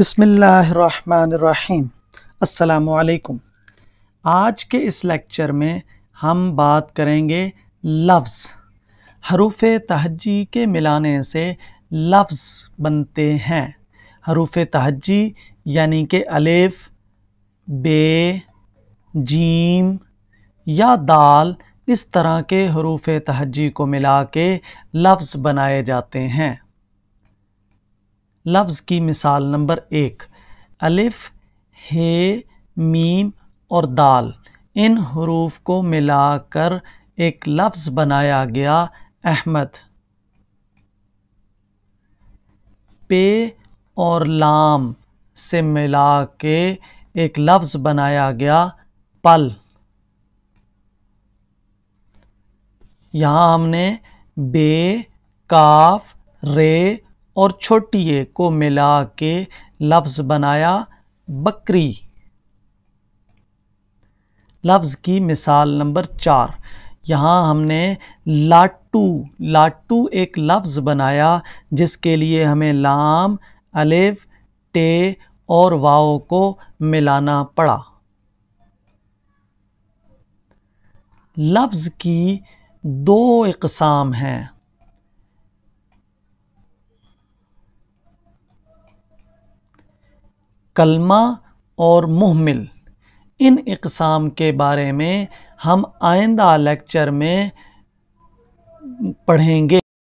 बसमिल्लाम अलैक्म आज के इस लेक्चर में हम बात करेंगे लफ्ज़ हरूफ तहजी के मिलाने से लफ्ज़ बनते हैं हरूफ तहजी यानी कि अलेफ़ बे जीम या दाल इस तरह के हरूफ तहजी को मिला के लफ्ज़ बनाए जाते हैं लफ्ज़ की मिसाल नंबर एक अलिफ हे मीम और दाल इन हरूफ को मिलाकर एक लफ्ज़ बनाया गया अहमद पे और लाम से मिला के एक लफ्ज़ बनाया गया पल यहाँ हमने बे काफ रे और छोटिए को मिला के लफ्ज़ बनाया बकरी लफ्ज़ की मिसाल नंबर चार यहाँ हमने लाटू लाटू एक लफ्ज़ बनाया जिसके लिए हमें लाम अलेव टे और वाओ को मिलाना पड़ा लफ्ज़ की दो इकसाम हैं कलमा और मुहमिल इन इकसाम के बारे में हम आइंदा लेक्चर में पढ़ेंगे